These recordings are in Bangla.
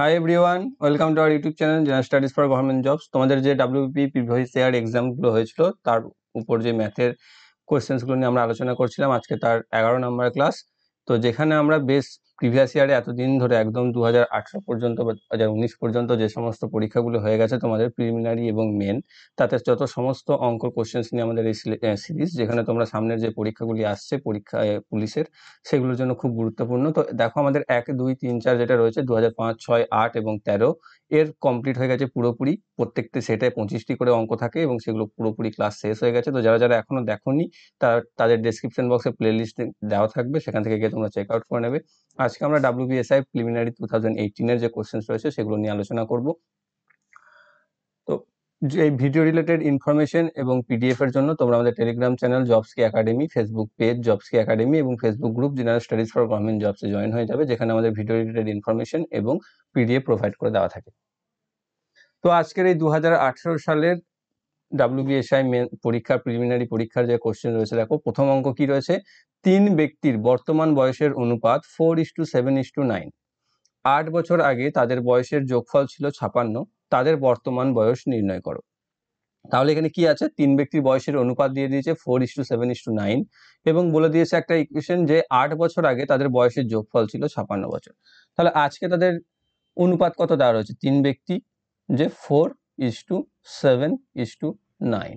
high everyone welcome to our YouTube channel General Studies for Government Jobs তোমাদের যে ডাব্লিউপি প্রিভিয়াস ইয়ার এক্সামগুলো হয়েছিল তার উপর যে ম্যাথের কোয়েশ্চেন্সগুলো নিয়ে আমরা আলোচনা করছিলাম আজকে তার এগারো নম্বর ক্লাস তো যেখানে আমরা বেশ প্রিভিয়াস ইয়ারে এতদিন ধরে একদম দু পর্যন্ত বা দু পর্যন্ত যে সমস্ত পরীক্ষাগুলো হয়ে গেছে তোমাদের প্রিলিমিনারি এবং মেন তাতে যত সমস্ত অঙ্ক কোশ্চেন্স নিয়ে আমাদের এই সিরিজ যেখানে তোমরা সামনের যে পরীক্ষাগুলি আসছে পরীক্ষা পুলিশের সেগুলোর জন্য খুব গুরুত্বপূর্ণ তো দেখো আমাদের এক দুই তিন চার যেটা রয়েছে দু হাজার পাঁচ ছয় আট এবং তেরো এর কমপ্লিট হয়ে গেছে পুরোপুরি প্রত্যেকটি সেটে পঁচিশটি করে অঙ্ক থাকে এবং সেগুলো পুরোপুরি ক্লাস শেষ হয়ে গেছে তো যারা যারা এখনো দেখোনি তারা তাদের ডেসক্রিপশন বক্সে প্লেলিস্ট দেওয়া থাকবে সেখান থেকে গিয়ে তোমরা চেক আউট করে নেবে আজকে আমরা ডাব্লিউবিএসআই প্রিলিমিনারি টু থাউজেন্ড এইটিনের যে কোশ্চেন রয়েছে সেগুলো নিয়ে আলোচনা করব তো যে ভিডিও রিলেটেড ইনফরমেশন এবং পিডিএফ এর জন্য তোমরা আমাদের টেলিগ্রাম চ্যানেল জবস কি একাডেমি ফেসবুক পেজ জবস কি একাডেমি এবং Facebook group General Studies for Government জবসে জয়েন হয়ে যাবে যেখানে আমাদের ভিডিও রিলেটেড ইনফরমেশন এবং পিডিএফ প্রোভাইড করে দেওয়া থাকে তো আজকের এই দু সালের ডাব্লিউবিএসআই পরীক্ষার প্রিলিমিনারি পরীক্ষার যে কোশ্চেন রয়েছে দেখো প্রথম অঙ্ক কি রয়েছে তিন ব্যক্তির বর্তমান বয়সের অনুপাত four is to seven is to nine আট বছর আগে তাদের বয়সের যোগফল ছিল ছাপান্ন তাদের বর্তমান বয়স নির্ণয় করো তাহলে এখানে কি আছে তিন ব্যক্তির বয়সের অনুপাত দিয়ে দিয়েছে four is to seven is to nine এবং বলে দিয়েছে একটা ইকুয়েশন যে আট বছর আগে তাদের বয়সের যোগফল ছিল ছাপান্ন বছর তাহলে আজকে তাদের অনুপাত কত দেওয়া রয়েছে তিন ব্যক্তি যে four is to seven is to nine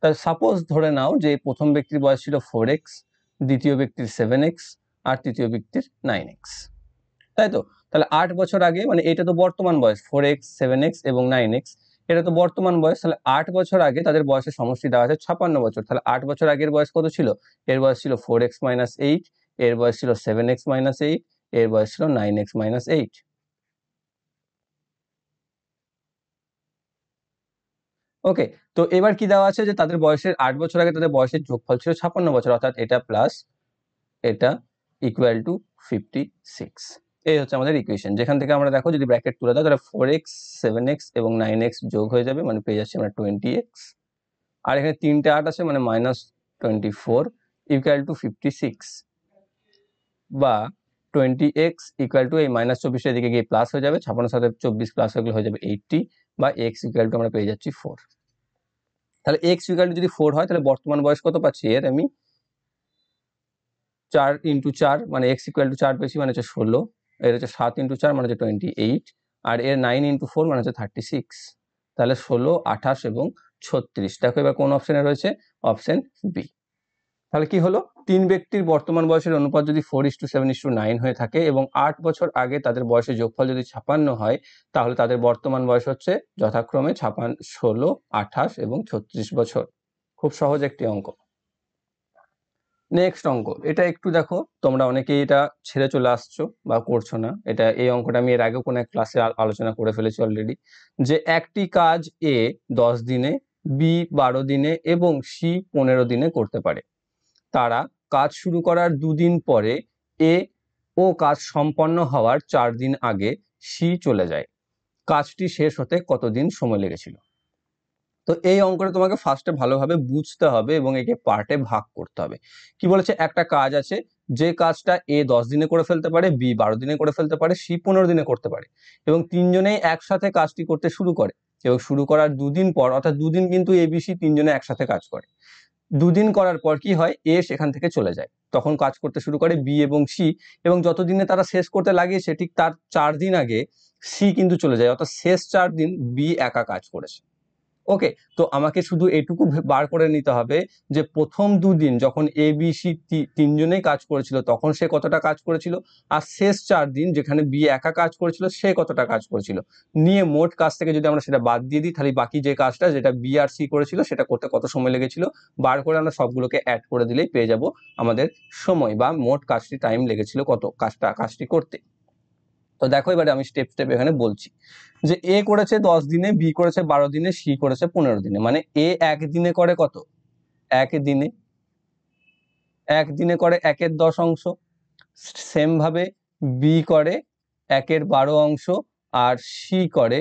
তাহলে সাপোজ ধরে নাও যে প্রথম ব্যক্তির বয়স ছিল ফোর এক্স দ্বিতীয় ব্যক্তির সেভেন এক্স আর তৃতীয় ব্যক্তির নাইন এক্স তাই তো তাহলে আট বছর আগে মানে এটা তো বর্তমান বয়স ফোর এক্স সেভেন এক্স এবং নাইন এক্স এটা তো বর্তমান বয়স তাহলে আট বছর আগে তাদের বয়সের সমষ্টি দেওয়া আছে 56 বছর তাহলে আট বছর আগের বয়স কত ছিল এর বয়স ছিল ফোর এক্স মাইনাস এইট এর বয়স ছিল সেভেন এক্স মাইনাস এইট এর বয়স ছিল nine x minus eight okay তো এবার কি দেওয়া আছে যে তাদের বয়সের আট বছর আগে তাদের বয়সের যোগফল ছিল ছাপ্পান্ন বছর অর্থাৎ এটা প্লাস এটা ইকুয়াল টু ফিফটি সিক্স এই হচ্ছে আমাদের ইকুয়েশন যেখান থেকে আমরা দেখো যদি ব্র্যাকেট তুলে দাও তাহলে ফোর এক্স সেভেন এক্স এবং নাইন এক্স যোগ হয়ে যাবে মানে পেয়ে যাচ্ছি আমরা টোয়েন্টি এক্স আর এখানে তিনটে আট আছে মানে minus twenty four equal to fifty six বা টোয়েন্টি এক্স ইকুয়াল টু এই মাইনাস চব্বিশের দিকে গিয়ে প্লাস হয়ে যাবে ছাপান্ন সাথে চব্বিশ প্লাস হয়ে গেলে হয়ে যাবে এইটটি বা এক্স ইকুয়াল টু আমরা পেয়ে যাচ্ছি ফোর তাহলে এক্স ইকুয়াল টু যদি ফোর হয় তাহলে বর্তমান বয়স কত পাচ্ছি এর আমি চার ইন্টু চার মানে এক্স ইকুয়াল টু চার পেয়েছি মানে হচ্ছে ষোলো এর হচ্ছে সাত ইন্টু চার মানে হচ্ছে টোয়েন্টি এইট আর এর নাইন ইন্টু ফোর মানে হচ্ছে থার্টি সিক্স তাহলে ষোলো আঠাশ এবং ছত্রিশ দেখো এবার কোন অপশানে রয়েছে অপশান বি তাহলে কি হলো তিন ব্যক্তির বর্তমান বয়সের অনুপাত যদি four is to seven is to nine হয়ে থাকে এবং আট বছর আগে তাদের বয়সের যোগফল যদি ছাপান্ন হয় তাহলে তাদের বর্তমান বয়স হচ্ছে যথাক্রমে ছাপান ষোলো আঠাশ এবং ছত্রিশ বছর খুব সহজ একটি অঙ্ক নেক্সট অঙ্ক এটা একটু দেখো তোমরা অনেকেই এটা ছেড়ে চলে আসছো বা করছো না এটা এই অঙ্কটা আমি এর আগে কোনো এক ক্লাসে আলোচনা করে ফেলেছি অলরেডি যে একটি কাজ এ দশ দিনে বি বারো দিনে এবং সি পনেরো দিনে করতে পারে তারা কাজ শুরু করার দুদিন পরে এ ও কাজ সম্পন্ন হওয়ার চার দিন আগে সি চলে যায় কাজটি শেষ হতে কতদিন সময় লেগেছিল তো এই অঙ্কটা তোমাকে ফার্স্টে ভালোভাবে বুঝতে হবে এবং একে পার্টে ভাগ করতে হবে কি বলেছে একটা কাজ আছে যে কাজটা এ দশ দিনে করে ফেলতে পারে বি বারো দিনে করে ফেলতে পারে সি পনেরো দিনে করতে পারে এবং তিনজনেই একসাথে কাজটি করতে শুরু করে এবং শুরু করার দুদিন পর অর্থাৎ দুদিন কিন্তু এবিসি তিনজনে একসাথে কাজ করে দুদিন করার পর কি হয় এ সেখান থেকে চলে যায় তখন কাজ করতে শুরু করে বি এবং সি এবং যতদিনে তারা শেষ করতে লাগিয়েছে ঠিক তার চার দিন আগে সি কিন্তু চলে যায় অর্থাৎ শেষ চার দিন বি একা কাজ করেছে ওকে তো আমাকে শুধু এটুকু বার করে নিতে হবে যে প্রথম দুদিন যখন এ বি সি তিনজনেই কাজ করেছিল তখন সে কতটা কাজ করেছিল আর শেষ চার দিন যেখানে বি একা কাজ করেছিল সে কতটা কাজ করেছিল নিয়ে মোট কাজ থেকে যদি আমরা সেটা বাদ দিয়ে দিই তাহলে বাকি যে কাজটা যেটা বি আর সি করেছিল সেটা করতে কত সময় লেগেছিল বার করে আমরা সবগুলোকে অ্যাড করে দিলেই পেয়ে যাব আমাদের সময় বা মোট কাজটি টাইম লেগেছিল কত কাজটা কাজটি করতে তো দেখো এবারে আমি স্টেপ স্টেপ এখানে বলছি যে এ করেছে দশ দিনে বি করেছে বারো দিনে সি করেছে পনেরো দিনে মানে এ এক দিনে করে কত এক দিনে এক দিনে করে একের দশ অংশ সেমভাবে বি করে একের বারো অংশ আর সি করে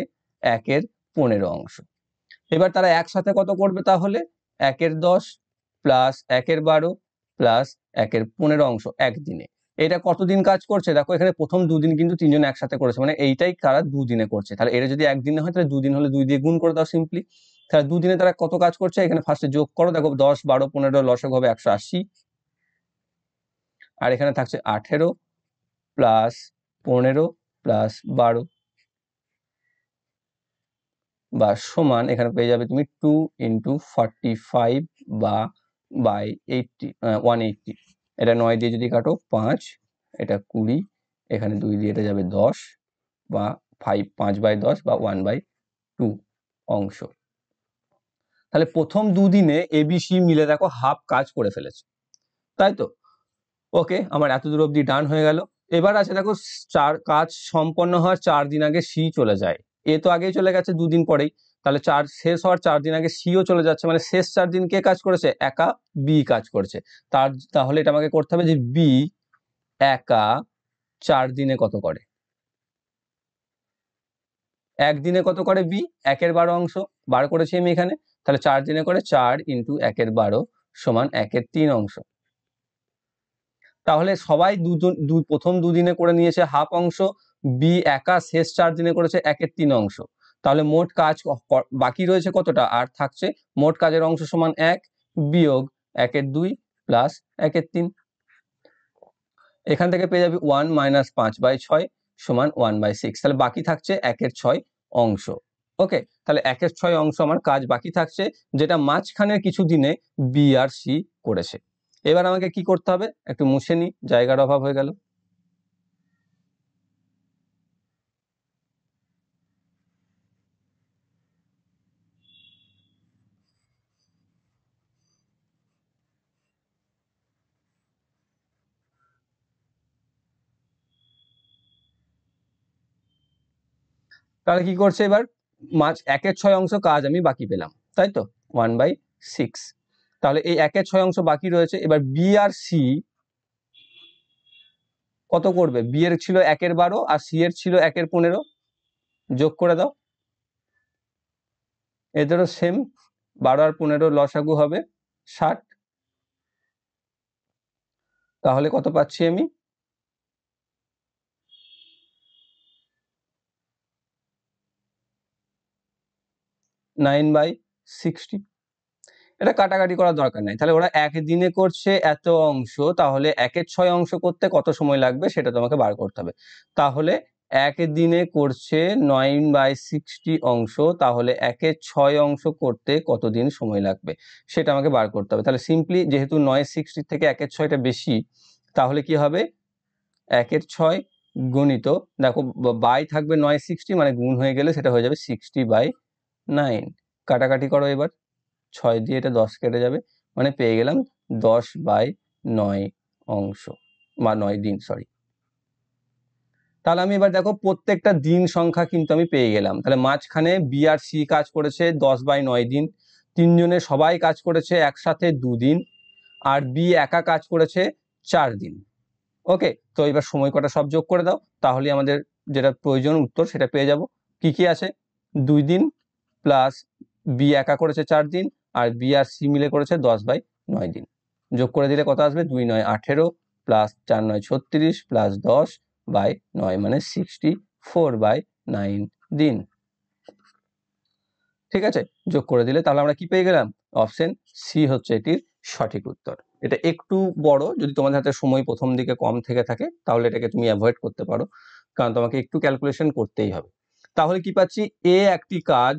একের পনেরো অংশ এবার তারা একসাথে কত করবে তাহলে একের দশ প্লাস একের বারো প্লাস একের পনেরো অংশ একদিনে এটা কতদিন কাজ করছে দেখো এখানে প্রথম দুদিন কিন্তু তিনজন একসাথে করেছে মানে এইটাই তারা দুদিনে করছে তাহলে এটা যদি একদিনে হয় তাহলে দুদিন হলে দুই দিয়ে গুণ করে দাও সিম্পলি তাহলে দুদিনে তারা কত কাজ করছে এখানে ফার্স্টে যোগ করো দেখো দশ বারো পনেরো লসক হবে একশো আশি আর এখানে থাকছে আঠেরো প্লাস পনেরো প্লাস বারো বা সমান এখানে পেয়ে যাবে তুমি টু ইন্টু ফর্টি ফাইভ বা বাই এইটটি ওয়ান এইটটি এটা নয় দিয়ে যদি কাটো পাঁচ এটা কুড়ি এখানে দুই দিয়ে এটা যাবে দশ বা ফাইভ পাঁচ বাই দশ বা ওয়ান বাই টু অংশ তাহলে প্রথম দুদিনে এবিসি মিলে দেখো হাফ কাজ করে ফেলেছে তাই তো ওকে আমার এত দূর অব্দি ডান হয়ে গেল এবার আছে দেখো চার কাজ সম্পন্ন হওয়ার চার দিন আগে সি চলে যায় এ তো আগেই চলে গেছে দুদিন পরেই তাহলে চার শেষ হওয়ার চার দিন আগে সিও চলে যাচ্ছে মানে শেষ চার দিন কে কাজ করেছে একা বি কাজ করেছে তার তাহলে এটা আমাকে করতে হবে যে বি একা চার দিনে কত করে একদিনে কত করে বি একের বারো অংশ বার করেছি আমি এখানে তাহলে চার দিনে করে চার ইন্টু একের বারো সমান একের তিন অংশ তাহলে সবাই দু প্রথম দুদিনে করে নিয়েছে হাফ অংশ বি একা শেষ চার দিনে করেছে একের তিন অংশ তাহলে মোট কাজ বাকি রয়েছে কতটা আর থাকছে মোট কাজের অংশ সমান এক বিয়োগ একের দুই প্লাস একের তিন এখান থেকে পেয়ে যাবি ওয়ান মাইনাস পাঁচ বাই ছয় সমান ওয়ান বাই সিক্স তাহলে বাকি থাকছে একের ছয় অংশ ওকে তাহলে একের ছয় অংশ আমার কাজ বাকি থাকছে যেটা মাঝখানের কিছু দিনে বি আর সি করেছে এবার আমাকে কি করতে হবে একটু মুছে নিই জায়গার অভাব হয়ে গেল তাহলে কি করছে এবার মাছ একের ছয় অংশ কাজ আমি বাকি পেলাম তাই তো ওয়ান বাই সিক্স তাহলে এই একের ছয় অংশ বাকি রয়েছে এবার বি আর সি কত করবে বি এর ছিল একের বারো আর সি এর ছিল একের পনেরো যোগ করে দাও এদেরও সেম বারো আর পনেরো লসাগু হবে ষাট তাহলে কত পাচ্ছি আমি নাইন বাই সিক্সটি এটা কাটাকাটি করার দরকার নাই তাহলে ওরা এক দিনে করছে এত অংশ তাহলে একের ছয় অংশ করতে কত সময় লাগবে সেটা তোমাকে বার করতে হবে তাহলে এক দিনে করছে নাইন বাই সিক্সটি অংশ তাহলে একে ছয় অংশ করতে কতদিন সময় লাগবে সেটা আমাকে বার করতে হবে তাহলে সিম্পলি যেহেতু নয় সিক্সটি থেকে একের ছয়টা বেশি তাহলে কি হবে একের ছয় গণিত দেখো বাই থাকবে নয় সিক্সটি মানে গুণ হয়ে গেলে সেটা হয়ে যাবে সিক্সটি বাই নাইন কাটাকাটি করো এবার ছয় দিয়ে এটা দশ কেটে যাবে মানে পেয়ে গেলাম দশ বাই নয় অংশ বা নয় দিন সরি তাহলে আমি এবার দেখো প্রত্যেকটা দিন সংখ্যা কিন্তু আমি পেয়ে গেলাম তাহলে মাঝখানে বি আর সি কাজ করেছে দশ বাই নয় দিন তিনজনে সবাই কাজ করেছে একসাথে দুদিন আর বি একা কাজ করেছে চার দিন ওকে তো এবার সময় কটা সব যোগ করে দাও তাহলে আমাদের যেটা প্রয়োজন উত্তর সেটা পেয়ে যাব কি কি আছে দুই দিন প্লাস বি একা করেছে চার দিন আর বি আর সি মিলে করেছে দশ বাই নয় দিন যোগ করে দিলে কত আসবে দুই নয় আঠেরো প্লাস চার নয় ছত্রিশ প্লাস দশ বাই নয় মানে সিক্সটি ফোর বাই নাইন দিন ঠিক আছে যোগ করে দিলে তাহলে আমরা কি পেয়ে গেলাম অপশন সি হচ্ছে এটির সঠিক উত্তর এটা একটু বড় যদি তোমাদের হাতে সময় প্রথম দিকে কম থেকে থাকে তাহলে এটাকে তুমি অ্যাভয়েড করতে পারো কারণ তোমাকে একটু ক্যালকুলেশন করতেই হবে তাহলে কি পাচ্ছি এ একটি কাজ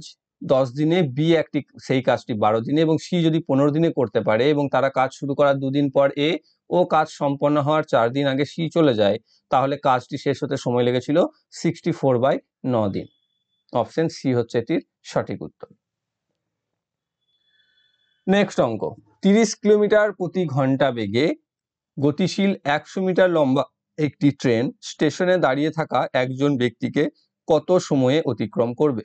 দশ দিনে বি একটি সেই কাজটি বারো দিনে এবং সি যদি পনেরো দিনে করতে পারে এবং তারা কাজ শুরু করার দুদিন পর এ ও কাজ সম্পন্ন হওয়ার চার দিন আগে সি চলে যায় তাহলে কাজটি শেষ হতে সময় লেগেছিল সিক্সটি ফোর বাই ন দিন অপশন সি হচ্ছে এটির সঠিক উত্তর নেক্সট অঙ্ক তিরিশ কিলোমিটার প্রতি ঘন্টা বেগে গতিশীল একশো মিটার লম্বা একটি ট্রেন স্টেশনে দাঁড়িয়ে থাকা একজন ব্যক্তিকে কত সময়ে অতিক্রম করবে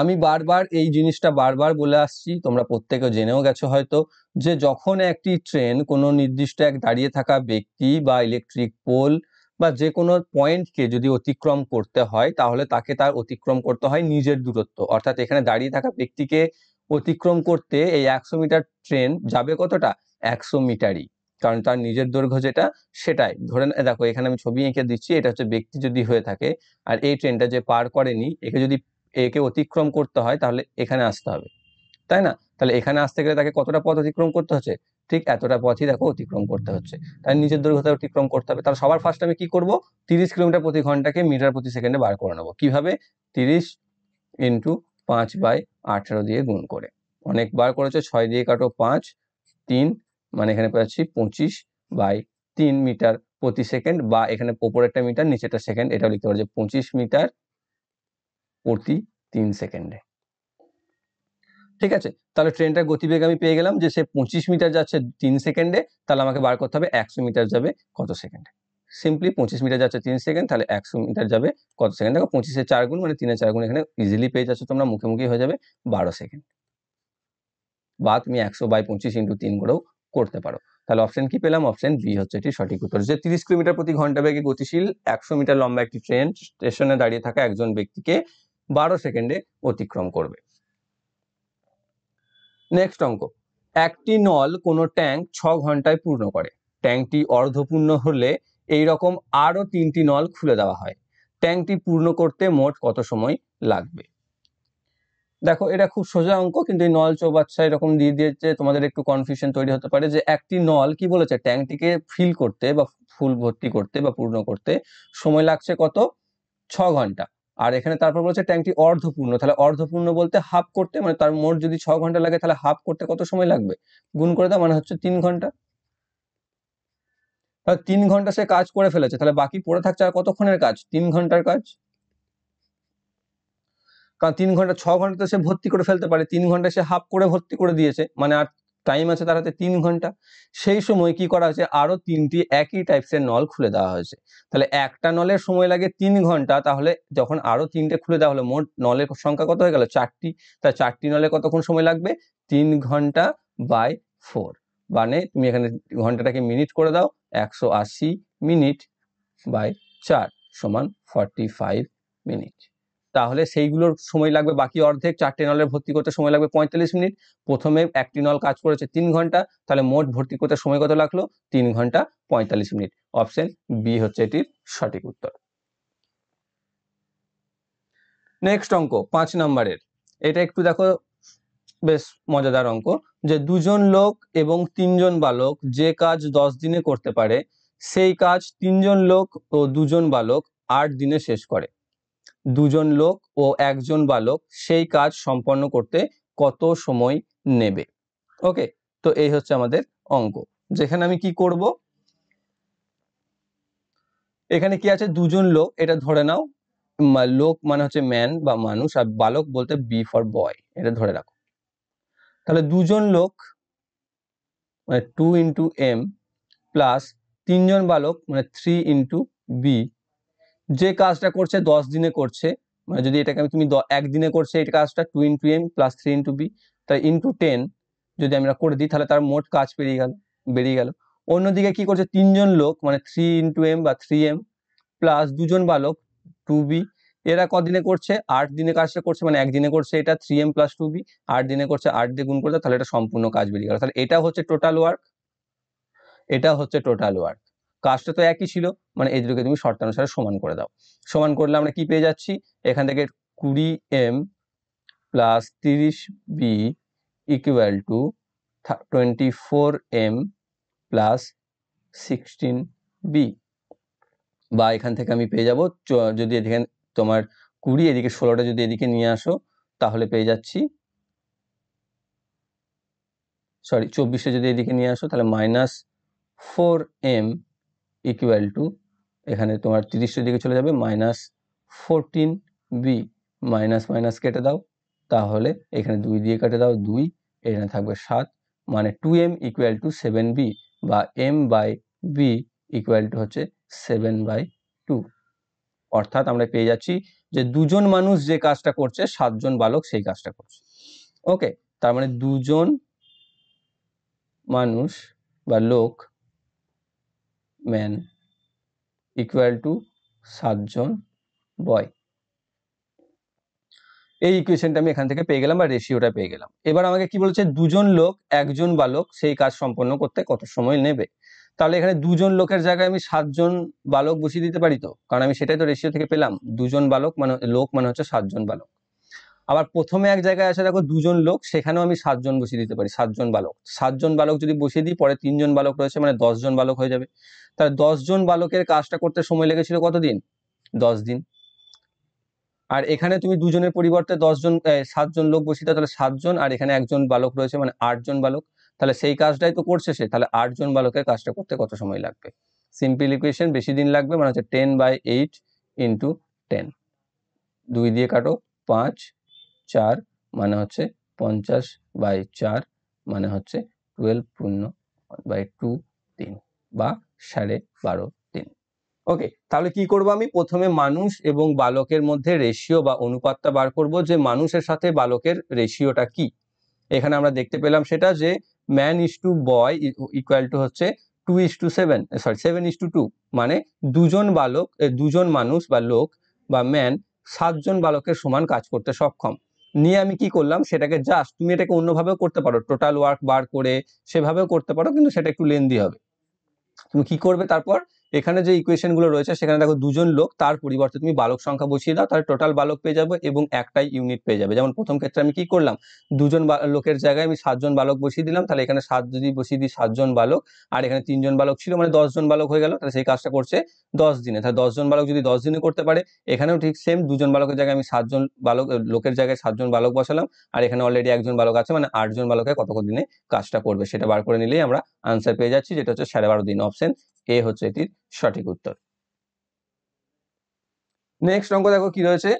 আমি বারবার এই জিনিসটা বারবার বলে আসছি তোমরা প্রত্যেকে জেনেও গেছো হয়তো যে যখন একটি ট্রেন কোনো নির্দিষ্ট এক দাঁড়িয়ে থাকা ব্যক্তি বা ইলেকট্রিক পোল বা যে কোনো পয়েন্টকে যদি অতিক্রম করতে হয় তাহলে তাকে তার অতিক্রম করতে হয় নিজের দূরত্ব অর্থাৎ এখানে দাঁড়িয়ে থাকা ব্যক্তিকে অতিক্রম করতে এই একশো মিটার ট্রেন যাবে কতটা একশো মিটারই কারণ তার নিজের দৈর্ঘ্য যেটা সেটাই ধরে দেখো এখানে আমি ছবি এঁকে দিচ্ছি এটা হচ্ছে ব্যক্তি যদি হয়ে থাকে আর এই ট্রেনটা যে পার করেনি একে যদি একে অতিক্রম করতে হয় তাহলে এখানে আসতে হবে তাই না তাহলে এখানে আসতে গেলে তাকে কতটা পথ অতিক্রম করতে হচ্ছে ঠিক এতটা পথই দেখো অতিক্রম করতে হচ্ছে তাই নিজের দৈর্ঘ্যতা অতিক্রম করতে হবে তাহলে সবার ফার্স্ট আমি কি করব তিরিশ কিলোমিটার প্রতি ঘন্টাকে মিটার প্রতি সেকেন্ডে বার করে নেবো কীভাবে তিরিশ ইন্টু পাঁচ বাই আঠেরো দিয়ে গুণ করে অনেক বার করেছে ছয় দিয়ে কাটো পাঁচ তিন মানে এখানে পাচ্ছি পঁচিশ বাই তিন মিটার প্রতি সেকেন্ড বা এখানে ওপরেরটা মিটার নিচেটা সেকেন্ড এটা লিখতে পারো পঁচিশ মিটার প্রতি তিন সেকেন্ডে ঠিক আছে তাহলে ট্রেনটার গতিবেগ আমি পেয়ে গেলাম যে সে পঁচিশ মিটার যাচ্ছে তিন সেকেন্ডে তাহলে আমাকে বার করতে হবে একশো মিটার যাবে কত সেকেন্ডে সিম্পলি পঁচিশ মিটার যাচ্ছে তিন সেকেন্ড তাহলে একশো মিটার যাবে কত সেকেন্ড দেখো পঁচিশে চার গুণ মানে তিনে চার গুণ এখানে ইজিলি পেয়ে যাচ্ছ তোমরা মুখোমুখি হয়ে যাবে বারো সেকেন্ড বা তুমি একশো বাই পঁচিশ ইন্টু তিন করেও করতে পারো তাহলে অপশন কি পেলাম অপশন বি হচ্ছে এটি সঠিক উত্তর যে তিরিশ কিলোমিটার প্রতি ঘন্টা বেগে গতিশীল একশো মিটার লম্বা একটি ট্রেন স্টেশনে দাঁড়িয়ে থাকা একজন ব্যক্তিকে বারো সেকেন্ডে অতিক্রম করবে নেক্সট অঙ্ক একটি নল কোনো ট্যাঙ্ক ছ ঘন্টায় পূর্ণ করে ট্যাঙ্কটি অর্ধপূর্ণ হলে এই রকম আরও তিনটি নল খুলে দেওয়া হয় ট্যাঙ্কটি পূর্ণ করতে মোট কত সময় লাগবে দেখো এটা খুব সোজা অঙ্ক কিন্তু এই নল চৌবাচ্চা এরকম দিয়ে দিয়েছে তোমাদের একটু কনফিউশন তৈরি হতে পারে যে একটি নল কি বলেছে ট্যাঙ্কটিকে ফিল করতে বা ফুল ভর্তি করতে বা পূর্ণ করতে সময় লাগছে কত ছ ঘন্টা আর এখানে তারপর বলছে ট্যাঙ্কটি অর্ধপূর্ণ তাহলে অর্ধপূর্ণ বলতে হাফ করতে মানে তার মোট যদি ছ ঘন্টা লাগে তাহলে হাফ করতে কত সময় লাগবে গুণ করে দাও মানে হচ্ছে তিন ঘন্টা তাহলে তিন ঘন্টা সে কাজ করে ফেলেছে তাহলে বাকি পড়ে থাকছে আর কতক্ষণের কাজ তিন ঘন্টার কাজ কারণ তিন ঘন্টা ছ ঘন্টা সে ভর্তি করে ফেলতে পারে তিন ঘন্টা সে হাফ করে ভর্তি করে দিয়েছে মানে আর টাইম আছে তার হাতে তিন ঘন্টা সেই সময় কি করা হয়েছে আরও তিনটি একই টাইপসের নল খুলে দেওয়া হয়েছে তাহলে একটা নলের সময় লাগে তিন ঘন্টা তাহলে যখন আরও তিনটে খুলে দেওয়া হলো মোট নলের সংখ্যা কত হয়ে গেল চারটি তা চারটি নলে কতক্ষণ সময় লাগবে তিন ঘন্টা বাই ফোর মানে তুমি এখানে ঘন্টাটাকে মিনিট করে দাও একশো মিনিট বাই চার সমান ফর্টি মিনিট তাহলে সেইগুলোর সময় লাগবে বাকি অর্ধেক চারটি নলের ভর্তি করতে সময় লাগবে পঁয়তাল্লিশ মিনিট প্রথমে একটি নল কাজ করেছে তিন ঘন্টা তাহলে মোট ভর্তি করতে সময় কত লাগলো তিন ঘন্টা পঁয়তাল্লিশ মিনিট অপশন বি হচ্ছে এটির সঠিক উত্তর নেক্সট অঙ্ক পাঁচ নম্বরের এটা একটু দেখো বেশ মজাদার অঙ্ক যে দুজন লোক এবং তিনজন বালক যে কাজ দশ দিনে করতে পারে সেই কাজ তিনজন লোক ও দুজন বালক আট দিনে শেষ করে দুজন লোক ও একজন বালক সেই কাজ সম্পন্ন করতে কত সময় নেবে ওকে তো এই হচ্ছে আমাদের অঙ্ক যেখানে আমি কি করব এখানে কি আছে দুজন লোক এটা ধরে নাও লোক মানে হচ্ছে ম্যান বা মানুষ আর বালক বলতে বি ফর বয় এটা ধরে রাখো তাহলে দুজন লোক মানে টু ইন্টু এম প্লাস তিনজন বালক মানে থ্রি ইন্টু বি যে কাজটা করছে দশ দিনে করছে মানে যদি এটাকে আমি তুমি একদিনে করছে এটা কাজটা two into M plus three into B তাই ইন্টু টেন যদি আমরা করে দিই তাহলে তার মোট কাজ পেরিয়ে গেল বেরিয়ে গেল অন্যদিকে কি করছে তিনজন লোক মানে থ্রি ইন্টু এম বা থ্রি এম প্লাস দুজন বালক টু বি এরা কদিনে করছে আট দিনে কাজটা করছে মানে একদিনে করছে এটা three M plus two B আট দিনে করছে আট দিয়ে গুণ করছে তাহলে এটা সম্পূর্ণ কাজ বেরিয়ে গেল তাহলে এটা হচ্ছে টোটাল ওয়ার্ক এটা হচ্ছে টোটাল ওয়ার্ক কাজটা তো একই ছিল মানে এই দুটোকে তুমি শর্তানুসারে সমান করে দাও সমান করলে আমরা কি পেয়ে যাচ্ছি এখান থেকে কুড়ি এম প্লাস তিরিশ B equal to twenty four M plus sixteen B বা এখান থেকে আমি পেয়ে যাবো যদি এদিকে তোমার কুড়ি এদিকে ষোলোটা যদি এদিকে নিয়ে আসো তাহলে পেয়ে যাচ্ছি সরি চব্বিশে যদি এদিকে নিয়ে আসো তাহলে minus four M equal to এখানে তোমার তিরিশটা দিকে চলে যাবে minus fourteen B minus minus কেটে দাও তাহলে এখানে দুই দিয়ে কেটে দাও দুই এখানে থাকবে সাত মানে two M equal to seven B বা M by B equal to হচ্ছে সেভেন বাই টু অর্থাৎ আমরা পেয়ে যাচ্ছি যে দুজন মানুষ যে কাজটা করছে সাতজন বালক সেই কাজটা করছে ওকে তার মানে দুজন মানুষ বা লোক ম্যান ইকুয়াল টু সাতজন বয় এই ইকুয়েশনটা আমি এখান থেকে পেয়ে গেলাম বা রেশিওটা পেয়ে গেলাম এবার আমাকে কি বলেছে দুজন লোক একজন বালক সেই কাজ সম্পন্ন করতে কত সময় নেবে তাহলে এখানে দুজন লোকের জায়গায় আমি সাতজন বালক বসিয়ে দিতে পারি তো কারণ আমি সেটাই তো রেশিও থেকে পেলাম দুজন বালক মানে লোক মানে হচ্ছে সাতজন বালক আবার প্রথমে এক জায়গায় আসে দেখো দুজন লোক সেখানেও আমি সাতজন বসিয়ে দিতে পারি সাতজন বালক সাতজন বালক যদি বসিয়ে দিই পরে তিনজন বালক রয়েছে মানে দশজন বালক হয়ে যাবে তাহলে দশজন বালকের কাজটা করতে সময় লেগেছিল কতদিন দশ দিন আর এখানে তুমি দুজনের পরিবর্তে দশজন সাতজন লোক বসিয়ে তাহলে সাতজন আর এখানে একজন বালক রয়েছে মানে আটজন বালক তাহলে সেই কাজটাই তো করছে সে তাহলে আটজন বালকের কাজটা করতে কত সময় লাগবে সিম্পল ইকুয়েশন বেশি দিন লাগবে মানে হচ্ছে ten by eight into ten দুই দিয়ে কাটো পাঁচ চার মানে হচ্ছে পঞ্চাশ বাই চার মানে হচ্ছে টুয়েলভ পূর্ণ বাই টু তিন বা সাড়ে বারো তিন ওকে তাহলে কি করব আমি প্রথমে মানুষ এবং বালকের মধ্যে রেশিও বা অনুপাতটা বার করব যে মানুষের সাথে বালকের রেশিওটা কি এখানে আমরা দেখতে পেলাম সেটা যে man is to boy equal to হচ্ছে two is to seven sorry seven is to two মানে দুজন বালক দুজন মানুষ বা লোক বা ম্যান সাতজন বালকের সমান কাজ করতে সক্ষম নিয়ে আমি কি করলাম সেটাকে জাস্ট তুমি এটাকে অন্যভাবেও করতে পারো টোটাল ওয়ার্ক বার করে সেভাবেও করতে পারো কিন্তু সেটা একটু লেন্দি হবে তুমি কি করবে তারপর এখানে যে ইকুয়েশনগুলো রয়েছে সেখানে দেখো দুজন লোক তার পরিবর্তে তুমি বালক সংখ্যা বসিয়ে দাও তাহলে টোটাল বালক পেয়ে যাবে এবং একটাই ইউনিট পেয়ে যাবে যেমন প্রথম ক্ষেত্রে আমি কি করলাম দুজন লোকের জায়গায় আমি সাতজন বালক বসিয়ে দিলাম তাহলে এখানে সাত যদি বসিয়ে দিই সাতজন বালক আর এখানে তিনজন বালক ছিল মানে দশজন বালক হয়ে গেল তাহলে সেই কাজটা করছে দশ দিনে তাহলে দশজন বালক যদি দশ দিনে করতে পারে এখানেও ঠিক সেম দুজন বালকের জায়গায় আমি সাতজন বালক লোকের জায়গায় সাতজন বালক বসালাম আর এখানে অলরেডি একজন বালক আছে মানে আটজন বালকের কত দিনে কাজটা করবে সেটা বার করে নিলেই আমরা আনসার পেয়ে যাচ্ছি যেটা হচ্ছে সাড়ে বারো দিন অপশন এ হচ্ছে এটির সঠিক উত্তর নেক্সট অঙ্ক দেখো কি রয়েছে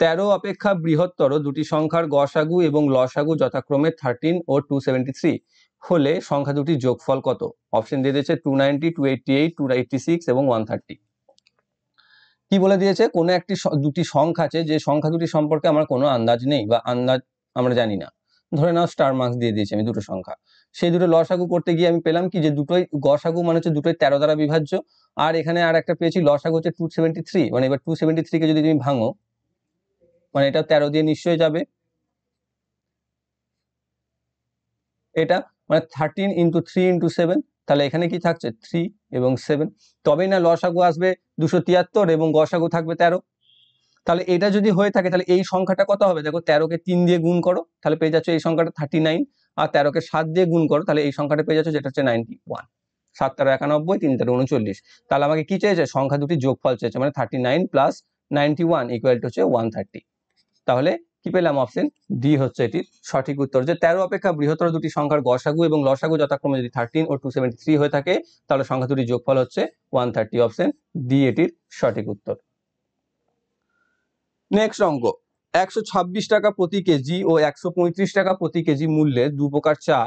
তেরো অপেক্ষা বৃহত্তর দুটি সংখ্যার গসাগু এবং লসাগু যথাক্রমে থার্টিন ও টু হলে সংখ্যা দুটি যোগফল কত অপশন দিয়ে দিয়েছে two ninety two eighty eight two eighty six এবং ওয়ান থার্টি কি বলে দিয়েছে কোনো একটি দুটি সংখ্যা আছে যে সংখ্যা দুটি সম্পর্কে আমার কোনো আন্দাজ নেই বা আন্দাজ আমরা জানি না ধরে নাও স্টার মার্কস দিয়ে দিয়েছি আমি দুটো সংখ্যা সেই দুটো লসাগু করতে গিয়ে আমি পেলাম কি যে দুটোই গসাগু মানে হচ্ছে দুটোই তেরো দ্বারা বিভাজ্য আর এখানে আর একটা পেয়েছি লসাগু হচ্ছে টু সেভেন্টি থ্রি মানে এবার টু সেভেন্টি থ্রিকে যদি তুমি ভাঙো মানে এটা তেরো দিয়ে নিশ্চয়ই যাবে এটা মানে thirteen into three into seven তাহলে এখানে কি থাকছে থ্রি এবং সেভেন তবেই না লসাগু আসবে দুশো তিয়াত্তর এবং গসাগু থাকবে তেরো তাহলে এটা যদি হয়ে থাকে তাহলে এই সংখ্যাটা কত হবে দেখো তেরোকে তিন দিয়ে গুণ করো তাহলে পেয়ে যাচ্ছ এই সংখ্যাটা থার্টি নাইন আর তেরোকে সাত দিয়ে গুণ করো তাহলে এই সংখ্যাটা পেয়ে যাচ্ছে যেটা হচ্ছে নাইনটি ওয়ান সাত তেরো একানব্বই তিন তেরো উনচল্লিশ তাহলে আমাকে কি চেয়েছে সংখ্যা দুটি যোগফল চেয়েছে মানে thirty nine plus ninety one equal to হচ্ছে ওয়ান থার্টি তাহলে কি পেলাম অপশন ডি হচ্ছে এটির সঠিক উত্তর যে তেরো অপেক্ষা বৃহত্তর দুটি সংখ্যার গসাগু এবং লসাগু যথাক্রমে যদি থার্টিন ও টু সেভেন্টি থ্রি হয়ে থাকে তাহলে সংখ্যা দুটি যোগফল হচ্ছে ওয়ান থার্টি অপশন ডি এটির সঠিক উত্তর নেক্সট অঙ্ক একশো টাকা প্রতি কেজি ও একশো টাকা প্রতি কেজি মূল্যে দু প্রকার চা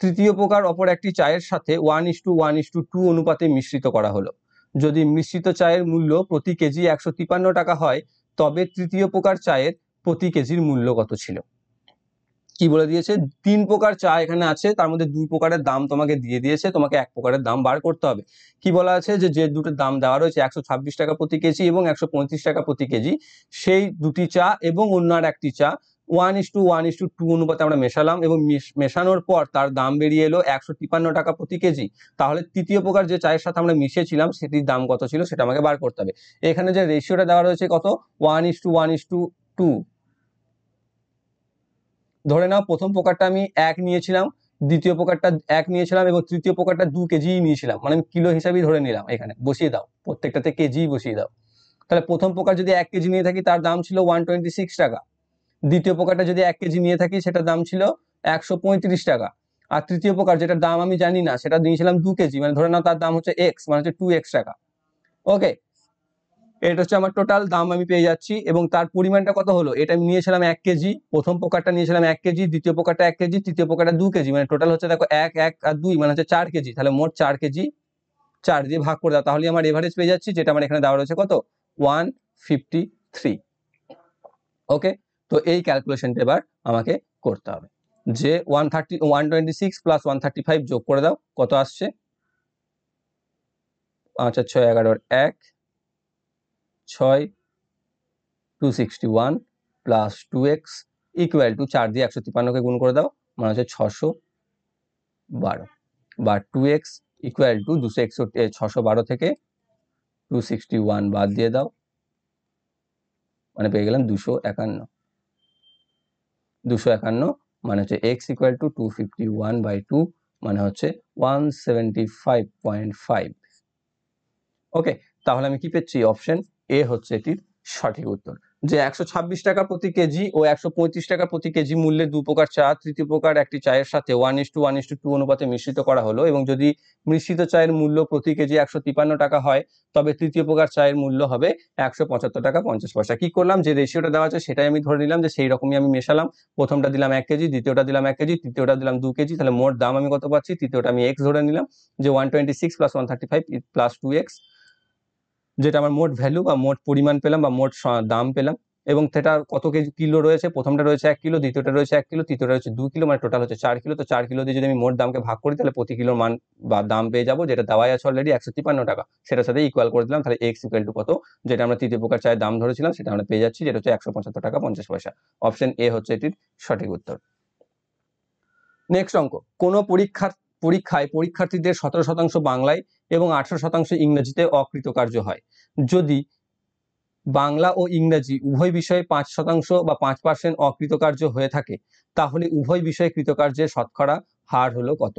তৃতীয় প্রকার অপর একটি চায়ের সাথে one is to one is to two অনুপাতে মিশ্রিত করা হলো যদি মিশ্রিত চায়ের মূল্য প্রতি কেজি একশো টাকা হয় তবে তৃতীয় প্রকার চায়ের প্রতি কেজির মূল্য কত ছিল কি বলে দিয়েছে তিন প্রকার চা এখানে আছে তার মধ্যে দুই প্রকারের দাম তোমাকে দিয়ে দিয়েছে তোমাকে এক প্রকারের দাম বার করতে হবে কি বলা আছে যে যে দুটো দাম দেওয়া রয়েছে একশো টাকা প্রতি কেজি এবং একশো টাকা প্রতি কেজি সেই দুটি চা এবং অন্য আর একটি চা one is to one is to two অনুপাতে আমরা মেশালাম এবং মেশানোর পর তার দাম বেরিয়ে এলো একশো তিপান্ন টাকা প্রতি কেজি তাহলে তৃতীয় প্রকার যে চায়ের সাথে আমরা মিশিয়েছিলাম সেটির দাম কত ছিল সেটা আমাকে বার করতে হবে এখানে যে রেশিওটা দেওয়া রয়েছে কত one is to one is to two ধরে নাও প্রথম প্রকারটা আমি এক নিয়েছিলাম দ্বিতীয় পোকারটা এক নিয়েছিলাম এবং তৃতীয় পোকারটা দু কেজি নিয়েছিলাম মানে আমি কিলো হিসাবেই ধরে নিলাম এখানে বসিয়ে দাও প্রত্যেকটাতে কেজি বসিয়ে দাও তাহলে প্রথম প্রকার যদি এক কেজি নিয়ে থাকি তার দাম ছিল ওয়ান টোয়েন্টি সিক্স টাকা দ্বিতীয় পোকারটা যদি এক কেজি নিয়ে থাকি সেটার দাম ছিল একশো পঁয়ত্রিশ টাকা আর তৃতীয় প্রকার যেটা দাম আমি জানি না সেটা নিয়েছিলাম দু কেজি মানে ধরে নাও তার দাম হচ্ছে এক্স মানে হচ্ছে টু এক্স টাকা ওকে এটা হচ্ছে আমার টোটাল দাম আমি পেয়ে যাচ্ছি এবং তার পরিমাণটা কত হলো এটা আমি নিয়েছিলাম এক কেজি প্রথম পোকারটা নিয়েছিলাম এক কেজি দ্বিতীয় পোকারটা এক কেজি তৃতীয় পোকারটা দু কেজি মানে টোটাল হচ্ছে দেখো এক এক আর দুই মানে হচ্ছে চার কেজি তাহলে মোট চার কেজি চার দিয়ে ভাগ করে দাও তাহলে আমার এভারেজ পেয়ে যাচ্ছি যেটা আমার এখানে দেওয়া রয়েছে কত ওয়ান ফিফটি থ্রি ওকে তো এই ক্যালকুলেশনটা এবার আমাকে করতে হবে যে one thirty one twenty six plus one thirty five যোগ করে দাও কত আসছে আচ্ছা ছয় এগারোর এক ছয় two sixty one plus two x equal to চার দিয়ে একশো তিপ্পান্নকে গুণ করে দাও মানে হচ্ছে ছশো বারো বা টু এক্স ইকুয়াল টু দুশো একষট্টি ছশো বারো থেকে টু সিক্সটি ওয়ান বাদ দিয়ে দাও মানে পেয়ে গেলাম দুশো একান্ন দুশো একান্ন মানে হচ্ছে x equal to two fifty one by two মানে হচ্ছে one seventy five point five okay তাহলে আমি কি পেয়েছি অপশন এ হচ্ছে এটির সঠিক উত্তর যে একশো ছাব্বিশ টাকা প্রতি কেজি ও একশো পঁয়ত্রিশ টাকা প্রতি কেজি মূল্যে দু প্রকার চা তৃতীয় প্রকার একটি চায়ের সাথে one is to one is to two অনুপাতে মিশ্রিত করা হলো এবং যদি মিশ্রিত চায়ের মূল্য প্রতি কেজি একশো তিপান্ন টাকা হয় তবে তৃতীয় প্রকার চায়ের মূল্য হবে একশো পঁচাত্তর টাকা পঞ্চাশ পয়সা কি করলাম যে রেশিওটা দেওয়া আছে সেটাই আমি ধরে নিলাম যে সেই রকমই আমি মেশালাম প্রথমটা দিলাম এক কেজি দ্বিতীয়টা দিলাম এক কেজি তৃতীয়টা দিলাম দু কেজি তাহলে মোট দাম আমি কত পাচ্ছি তৃতীয়টা আমি এক্স ধরে নিলাম যে one twenty six plus one thirty five plus two x যেটা আমার মোট ভ্যালু বা মোট পরিমাণ পেলাম বা মোট দাম পেলাম এবং সেটা কত কেজি কিলো রয়েছে প্রথমটা রয়েছে এক কিলো দ্বিতীয়টা রয়েছে এক কিলো তৃতীয়টা রয়েছে দু কিলো মানে টোটাল হচ্ছে চার কিলো তো চার কিলো দিয়ে যদি আমি মোট দামকে ভাগ করি তাহলে প্রতি কিলোর মান বা দাম পেয়ে যাবো যেটা দেওয়াই আছে অলরেডি একশো তিপান্ন টাকা সেটার সাথে ইকুয়াল করে দিলাম তাহলে এক্স ইকুয়াল টু কত যেটা আমরা তৃতীয় প্রকার চায়ের দাম ধরেছিলাম সেটা আমরা পেয়ে যাচ্ছি যেটা হচ্ছে একশো পঁচাত্তর টাকা পঞ্চাশ পয়সা অপশন এ হচ্ছে এটির সঠিক উত্তর নেক্সট অঙ্ক কোনো পরীক্ষার পরীক্ষায় পরীক্ষার্থীদের সতেরো শতাংশ বাংলায় এবং আঠারো শতাংশ ইংরেজিতে অকৃতকার্য হয় যদি বাংলা ও ইংরেজি উভয় বিষয়ে পাঁচ শতাংশ বা পাঁচ পার্সেন্ট অকৃতকার্য হয়ে থাকে তাহলে উভয় বিষয়ে কৃতকার্যের শতকরা হার হলো কত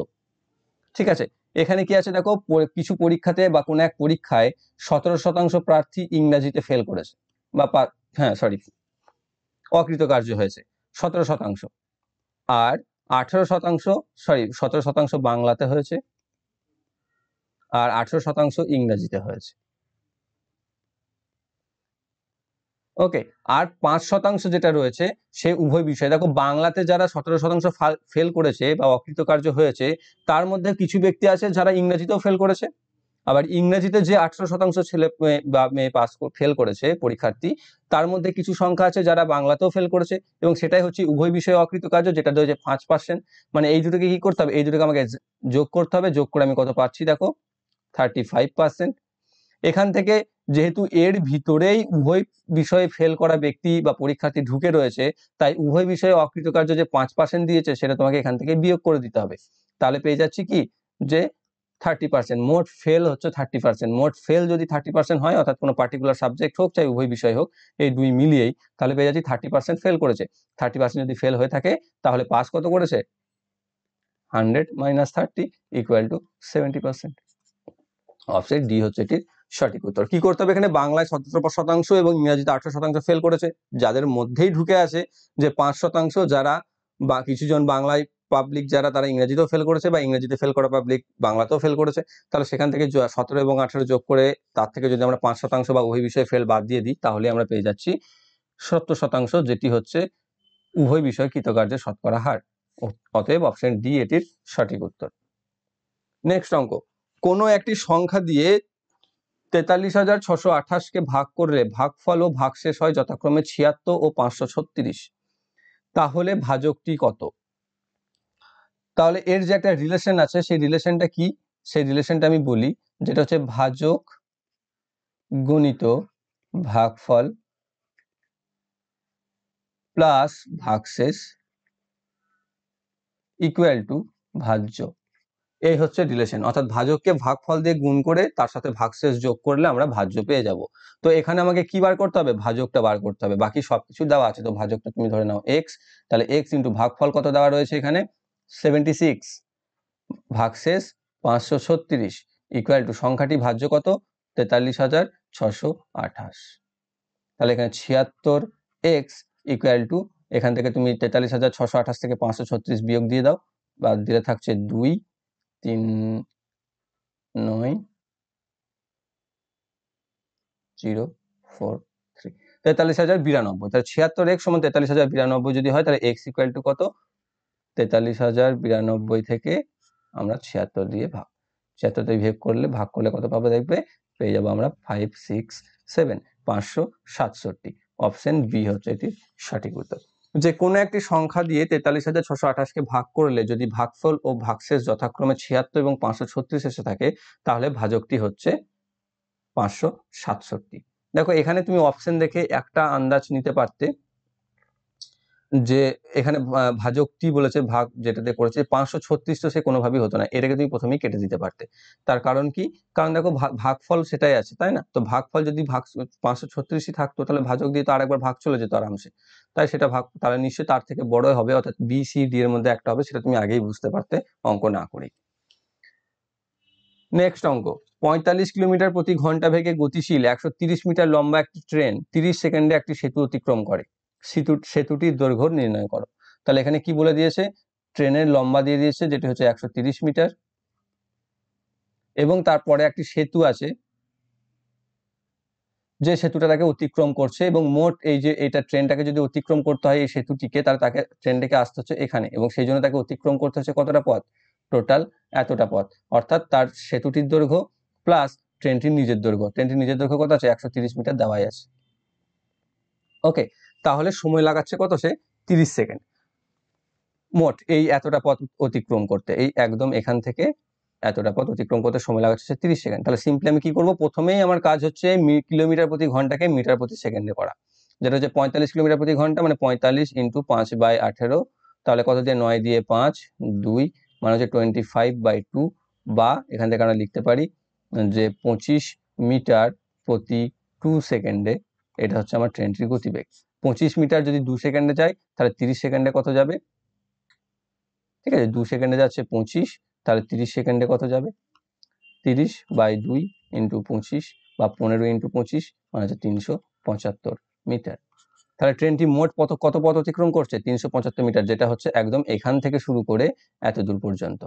ঠিক আছে এখানে কি আছে দেখো কিছু পরীক্ষাতে বা কোনো এক পরীক্ষায় সতেরো শতাংশ প্রার্থী ইংরাজিতে ফেল করেছে বা হ্যাঁ সরি অকৃতকার্য হয়েছে সতেরো শতাংশ আর আঠেরো শতাংশ সরি সতেরো শতাংশ বাংলাতে হয়েছে আর আঠেরো শতাংশ ইংরাজিতে হয়েছে ওকে আর পাঁচ শতাংশ যেটা রয়েছে সে উভয় বিষয় দেখো বাংলাতে যারা সতেরো শতাংশ ফেল করেছে বা অকৃতকার্য হয়েছে তার মধ্যে কিছু ব্যক্তি আছে যারা ইংরেজিতেও ফেল করেছে আবার ইংরেজিতে যে আঠারো শতাংশ ছেলে বা মেয়ে পাস ফেল করেছে পরীক্ষার্থী তার মধ্যে কিছু সংখ্যা আছে যারা বাংলাতেও ফেল করেছে এবং সেটাই হচ্ছে উভয় বিষয়ে অকৃতকার্য যেটা রয়েছে পাঁচ পার্সেন্ট মানে এই দুটোকে কি করতে হবে এই দুটোকে আমাকে যোগ করতে হবে যোগ করে আমি কত পাচ্ছি দেখো থার্টি ফাইভ পার্সেন্ট এখান থেকে যেহেতু এর ভিতরেই উভয় বিষয়ে ফেল করা ব্যক্তি বা পরীক্ষার্থী ঢুকে রয়েছে তাই উভয় বিষয়ে অকৃতকার্য যে পাঁচ পার্সেন্ট দিয়েছে সেটা তোমাকে এখান থেকে বিয়োগ করে দিতে হবে তাহলে পেয়ে যাচ্ছি কি যে থার্টি পার্সেন্ট মোট ফেল হচ্ছে থার্টি পার্সেন্ট মোট ফেল যদি থার্টি পার্সেন্ট হয় অর্থাৎ কোনো পার্টিকুলার সাবজেক্ট হোক চাই উভয় বিষয় হোক এই দুই মিলিয়েই তাহলে পেয়ে যাচ্ছি থার্টি পার্সেন্ট ফেল করেছে থার্টি পার্সেন্ট যদি ফেল হয়ে থাকে তাহলে পাস কত করেছে hundred minus thirty equal to seventy percent option D হচ্ছে এটির সঠিক উত্তর কি করতে হবে এখানে বাংলায় সতেরো শতাংশ এবং ইংরাজিতে আঠারো শতাংশ ফেল করেছে যাদের মধ্যেই ঢুকে আছে যে পাঁচ শতাংশ যারা বা কিছুজন বাংলায় পাবলিক যারা তারা ইংরাজিতেও ফেল করেছে বা ইংরাজিতে ফেল করা পাবলিক বাংলাতেও ফেল করেছে তাহলে সেখান থেকে সতেরো এবং আঠেরো যোগ করে তার থেকে যদি আমরা পাঁচ শতাংশ বা উভয় বিষয়ে ফেল বাদ দিয়ে দিই তাহলে আমরা পেয়ে যাচ্ছি সত্তর শতাংশ যেটি হচ্ছে উভয় বিষয় কৃতকার্যের শতকরা হার অতএব অপশন ডি এটির সঠিক উত্তর নেক্সট অঙ্ক কোনো একটি সংখ্যা দিয়ে তেতাল্লিশ হাজার ছশো আঠাশকে ভাগ করলে ভাগফল ও শেষ হয় যথাক্রমে ছিয়াত্তর ও পাঁচশো ছত্রিশ তাহলে ভাজকটি কত তাহলে এর যে একটা রিলেশন আছে সেই রিলেশনটা কি সেই রিলেশনটা আমি বলি যেটা হচ্ছে ভাজক গণিত ভাগফল প্লাস ভাগশেষ ইকুয়াল টু ভাজ্য এই হচ্ছে রিলেশন অর্থাৎ ভাজককে ভাগফল দিয়ে গুণ করে তার সাথে ভাগশেষ যোগ করলে আমরা ভাজ্য পেয়ে যাব তো এখানে আমাকে কি বার করতে হবে ভাজকটা বার করতে হবে বাকি সবকিছু দেওয়া আছে তো ভাজকটা তুমি ধরে নাও এক্স তাহলে এক্স ইন্টু ভাগফল কত দেওয়া রয়েছে এখানে সেভেন্টি সিক্স ভাগশেষ পাঁচশো ছত্রিশ ইকুয়াল টু সংখ্যাটি ভাজ্য কত তেতাল্লিশ হাজার ছশো আঠাশ তাহলে এখানে ছিয়াত্তর এক্স ইকুয়াল টু এখান থেকে তুমি তেতাল্লিশ হাজার ছশো আঠাশ থেকে পাঁচশো ছত্রিশ বিয়োগ দিয়ে দাও বা দিলে থাকছে দুই তিন নয় জিরো ফোর থ্রি তেতাল্লিশ হাজার বিরানব্বই তাহলে ছিয়াত্তর এক্স সমান তেতাল্লিশ হাজার বিরানব্বই যদি হয় তাহলে এক্স ইকুয়াল টু কত তেতাল্লিশ হাজার বিরানব্বই থেকে আমরা ছিয়াত্তর দিয়ে ভাগ ছিয়াত্তর দিয়ে ভেগ করলে ভাগ করলে কত পাবো দেখবে পেয়ে যাবো আমরা ফাইভ সিক্স সেভেন পাঁচশো সাতষট্টি অপশন বি হচ্ছে এটির সঠিক উত্তর যে কোনো একটি সংখ্যা দিয়ে তেতাল্লিশ হাজার ছশো আঠাশকে ভাগ করলে যদি ভাগফল ও ভাগশেষ যথাক্রমে ছিয়াত্তর এবং পাঁচশো ছত্রিশ এসে থাকে তাহলে ভাজকটি হচ্ছে পাঁচশো সাতষট্টি দেখো এখানে তুমি অপশন দেখে একটা আন্দাজ নিতে পারতে যে এখানে ভাজকটি বলেছে ভাগ যেটাতে করেছে পাঁচশো ছত্রিশটা সে কোনোভাবেই হতো না এটাকে তুমি প্রথমেই কেটে দিতে পারতে তার কারণ কি কারণ দেখো ভাগফল সেটাই আছে তাই না তো ভাগফল যদি ভাগ পাঁচশো ছত্রিশই থাকতো তাহলে ভাজক দিয়ে তো আরেকবার ভাগ চলে যেত আরামসে তাই সেটা ভাগ তাহলে নিশ্চয়ই তার থেকে বড় হবে অর্থাৎ বি সি ডি এর মধ্যে একটা হবে সেটা তুমি আগেই বুঝতে পারতে অঙ্ক না করে নেক্সট অঙ্ক পঁয়তাল্লিশ কিলোমিটার প্রতি ঘন্টা বেগে গতিশীল একশো মিটার লম্বা একটি ট্রেন তিরিশ সেকেন্ডে একটি সেতু অতিক্রম করে সেতু সেতুটির দৈর্ঘ্য নির্ণয় করো তাহলে এখানে কি বলে দিয়েছে ট্রেনের লম্বা দিয়ে দিয়েছে যেটি হচ্ছে একশো মিটার এবং তারপরে একটি সেতু আছে যে সেতুটা তাকে অতিক্রম করছে এবং মোট এই যে এটা ট্রেনটাকে যদি অতিক্রম করতে হয় এই সেতুটিকে তার তাকে ট্রেনটাকে আসতে হচ্ছে এখানে এবং সেই জন্য তাকে অতিক্রম করতে হচ্ছে কতটা পথ টোটাল এতটা পথ অর্থাৎ তার সেতুটির দৈর্ঘ্য প্লাস ট্রেনটির নিজের দৈর্ঘ্য ট্রেনটির নিজের দৈর্ঘ্য কত আছে একশো মিটার দেওয়াই আছে ওকে তাহলে সময় লাগাচ্ছে কত সে তিরিশ সেকেন্ড মোট এই এতটা পথ অতিক্রম করতে এই একদম এখান থেকে এতটা পথ অতিক্রম করতে সময় লাগাচ্ছে সে তিরিশ সেকেন্ড তাহলে সিম্পলি আমি কি করব প্রথমেই আমার কাজ হচ্ছে কিলোমিটার প্রতি ঘন্টাকে মিটার প্রতি সেকেন্ডে করা যেটা হচ্ছে পঁয়তাল্লিশ কিলোমিটার প্রতি ঘন্টা মানে পঁয়তাল্লিশ ইন্টু পাঁচ বাই আঠেরো তাহলে কত দিয়ে নয় দিয়ে পাঁচ দুই মানে হচ্ছে টোয়েন্টি ফাইভ বাই টু বা এখান থেকে আমরা লিখতে পারি যে পঁচিশ মিটার প্রতি টু সেকেন্ডে এটা হচ্ছে আমার ট্রেনটির গতিবেগ পঁচিশ মিটার যদি দু সেকেন্ডে যায় তাহলে তিরিশ সেকেন্ডে কত যাবে ঠিক আছে দু সেকেন্ডে যাচ্ছে পঁচিশ তাহলে তিরিশ সেকেন্ডে কত যাবে তিরিশ বাই দুই ইন্টু পঁচিশ বা পনেরো ইন্টু পঁচিশ মানে হচ্ছে তিনশো পঁচাত্তর মিটার তাহলে ট্রেনটি মোট পথ কত পথ অতিক্রম করছে তিনশো পঁচাত্তর মিটার যেটা হচ্ছে একদম এখান থেকে শুরু করে এত দূর পর্যন্ত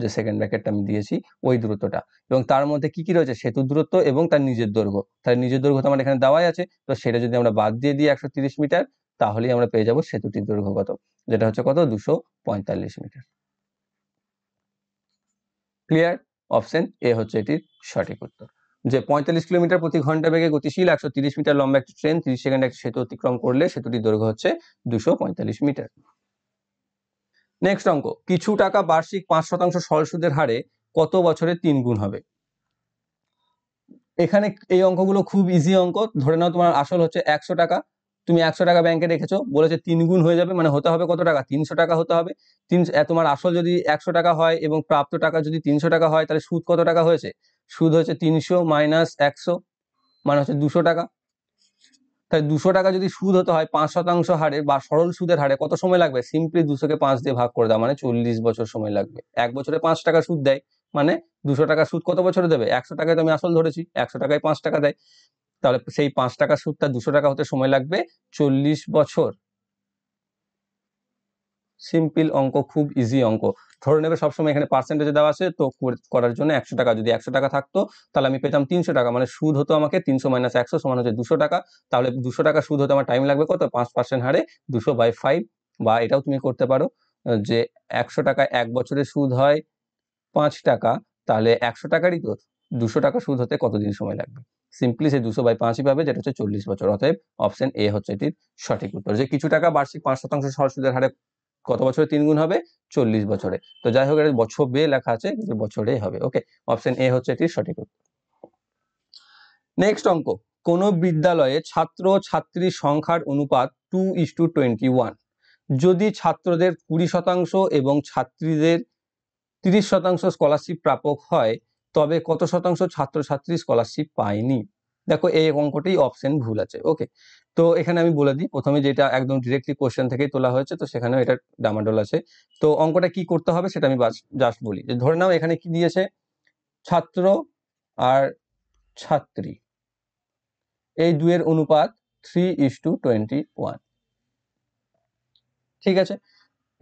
যে সেকেন্ড ব্র্যাকেটটা আমি দিয়েছি ওই দূরত্বটা এবং তার মধ্যে কি কি রয়েছে সেতু দূরত্ব এবং তার নিজের দৈর্ঘ্য তার নিজের দৈর্ঘ্য তো আমার এখানে দেওয়াই আছে তো সেটা যদি আমরা বাদ দিয়ে দিই একশো মিটার তাহলেই আমরা পেয়ে যাব সেতুটির দৈর্ঘ্য কত যেটা হচ্ছে কত দুশো মিটার ক্লিয়ার অপশন এ হচ্ছে এটির সঠিক উত্তর যে পঁয়তাল্লিশ কিলোমিটার প্রতি ঘন্টা বেগে গতিশীল একশো মিটার লম্বা একটি ট্রেন তিরিশ সেকেন্ড একটি সেতু অতিক্রম করলে সেতুটির দৈর্ঘ্য হচ্ছে দুশো মিটার নেক্সট অঙ্ক কিছু টাকা বার্ষিক পাঁচ শতাংশ সরল সুদের হারে কত বছরে তিন গুণ হবে এখানে এই অঙ্কগুলো খুব ইজি অঙ্ক ধরে নাও তোমার আসল হচ্ছে একশো টাকা তুমি একশো টাকা ব্যাংকে রেখেছো বলেছে তিন গুণ হয়ে যাবে মানে হতে হবে কত টাকা তিনশো টাকা হতে হবে তিনশো তোমার আসল যদি একশো টাকা হয় এবং প্রাপ্ত টাকা যদি তিনশো টাকা হয় তাহলে সুদ কত টাকা হয়েছে সুদ হচ্ছে তিনশো মাইনাস একশো মানে হচ্ছে দুশো টাকা তাই দুশো টাকা যদি সুদ হতে হয় পাঁচ শতাংশ হারে বা সরল সুদের হারে কত সময় লাগবে সিম্পলি দুশোকে পাঁচ দিয়ে ভাগ করে দেওয়া মানে চল্লিশ বছর সময় লাগবে এক বছরে পাঁচ টাকা সুদ দেয় মানে দুশো টাকা সুদ কত বছরে দেবে একশো টাকায় তো আমি আসল ধরেছি একশো টাকায় পাঁচ টাকা দেয় তাহলে সেই পাঁচ টাকা সুদটা দুশো টাকা হতে সময় লাগবে চল্লিশ বছর সিম্পল অঙ্ক খুব ইজি অঙ্ক ধরে নেবে সবসময় এখানে পার্সেন্টেজ দেওয়া আছে তো করার জন্য একশো টাকা যদি একশো টাকা থাকতো তাহলে আমি পেতাম তিনশো টাকা মানে সুদ হতো আমাকে তিনশো মাইনাস একশো সমান হচ্ছে দুশো টাকা তাহলে দুশো টাকা সুদ হতে আমার টাইম লাগবে কত পাঁচ পার্সেন্ট হারে দুশো বাই ফাইভ বা এটাও তুমি করতে পারো যে একশো টাকা এক বছরে সুদ হয় পাঁচ টাকা তাহলে একশো টাকারই তো দুশো টাকা সুদ হতে কতদিন সময় লাগবে সিম্পলি সে দুশো বাই পাঁচই পাবে যেটা হচ্ছে চল্লিশ বছর অতএব অপশন এ হচ্ছে এটির সঠিক উত্তর যে কিছু টাকা বার্ষিক পাঁচ শতাংশ সরসুদের হারে কত বছরে তিন গুণ হবে চল্লিশ বছরে তো যাই হোক এটা বছর বে লেখা আছে কিন্তু বছরে হবে ওকে অপশন এ হচ্ছে এটির সঠিক উত্তর নেক্সট অঙ্ক কোন বিদ্যালয়ে ছাত্র ছাত্রীর সংখ্যার অনুপাত two is to twenty one যদি ছাত্রদের কুড়ি শতাংশ এবং ছাত্রীদের তিরিশ শতাংশ স্কলারশিপ প্রাপক হয় তবে কত শতাংশ ছাত্রী স্কলারশিপ পায়নি দেখো এই অঙ্কটি অপশন ভুল আছে ওকে তো এখানে আমি বলে দিই প্রথমে যেটা একদম ডিরেক্টলি কোশ্চেন থেকেই তোলা হয়েছে তো সেখানেও এটা ডামাডোল আছে তো অঙ্কটা কি করতে হবে সেটা আমি জাস্ট বলি যে ধরে নাও এখানে কি দিয়েছে ছাত্র আর ছাত্রী এই দুয়ের অনুপাত three is to twenty one ঠিক আছে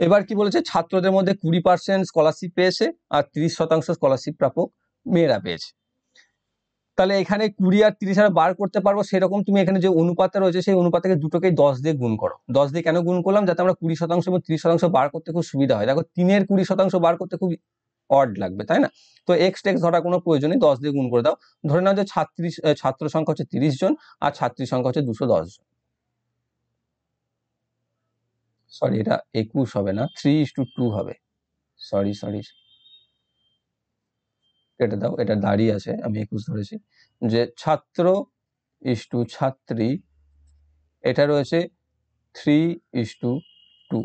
এবার কি বলেছে ছাত্রদের মধ্যে কুড়ি পার্সেন্ট স্কলারশিপ পেয়েছে আর ত্রিশ শতাংশ স্কলারশিপ প্রাপক মেয়েরা পেয়েছে তাহলে এখানে কুড়ি আর তিরিশ হাজার বার করতে পারবো সেরকম তুমি এখানে যে অনুপাতে রয়েছে সেই অনুপাতকে দুটোকেই দশ দিয়ে গুণ করো দশ দিয়ে কেন গুণ করলাম যাতে আমরা কুড়ি শতাংশ এবং তিরিশ শতাংশ বার করতে খুব সুবিধা হয় দেখো তিনের কুড়ি শতাংশ বার করতে খুব অড লাগবে তাই না তো এক্স টেক্স ধরা কোনো নেই দশ দিয়ে গুণ করে দাও ধরে নাও যে ছাত্রিশ ছাত্র সংখ্যা হচ্ছে তিরিশ জন আর ছাত্রী সংখ্যা হচ্ছে দুশো দশ জন সরি এটা একুশ হবে না থ্রি ইস টু টু হবে সরি সরি কেটে দাও এটা দাঁড়িয়ে আছে আমি একুশ ধরেছি যে ছাত্র ইস্টু ছাত্রী এটা রয়েছে থ্রি ইস্টু টু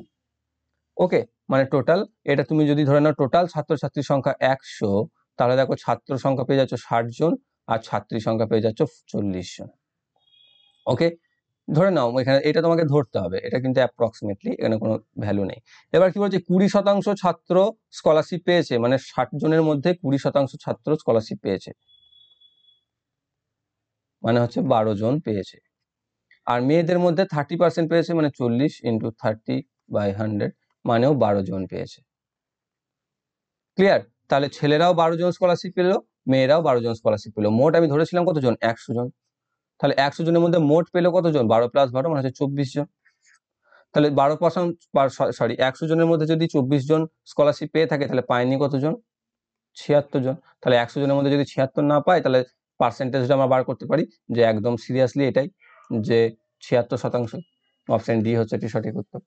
ওকে মানে টোটাল এটা তুমি যদি ধরে নাও টোটাল ছাত্রছাত্রীর সংখ্যা একশো তাহলে দেখো ছাত্র সংখ্যা পেয়ে যাচ্ছ ষাট জন আর ছাত্রী সংখ্যা পেয়ে যাচ্ছ চল্লিশ জন ওকে ধরে নাও এখানে এটা তোমাকে ধরতে হবে এটা কিন্তু অ্যাপ্রক্সিমেটলি এখানে কোনো ভ্যালু নেই এবার কি বলছে কুড়ি শতাংশ ছাত্র স্কলারশিপ পেয়েছে মানে ষাট জনের মধ্যে কুড়ি শতাংশ ছাত্র স্কলারশিপ পেয়েছে মানে হচ্ছে বারো জন পেয়েছে আর মেয়েদের মধ্যে থার্টি পার্সেন্ট পেয়েছে মানে চল্লিশ ইন্টু থার্টি বাই হান্ড্রেড মানেও বারো জন পেয়েছে ক্লিয়ার তাহলে ছেলেরাও বারো জন স্কলারশিপ পেলো মেয়েরাও বারো জন স্কলারশিপ পেলো মোট আমি ধরেছিলাম কতজন একশো জন তাহলে একশো জনের মধ্যে মোট পেলো কতজন বারো প্লাস বারো মানে হচ্ছে চব্বিশ জন তাহলে বারো পার্সেন্ট সরি একশো জনের মধ্যে যদি চব্বিশ জন স্কলারশিপ পেয়ে থাকে তাহলে পায়নি কতজন ছিয়াত্তর জন তাহলে একশো জনের মধ্যে যদি ছিয়াত্তর না পায় তাহলে পার্সেন্টেজটা আমরা বার করতে পারি যে একদম সিরিয়াসলি এটাই যে ছিয়াত্তর শতাংশ অপশন ডি হচ্ছে এটি সঠিক উত্তর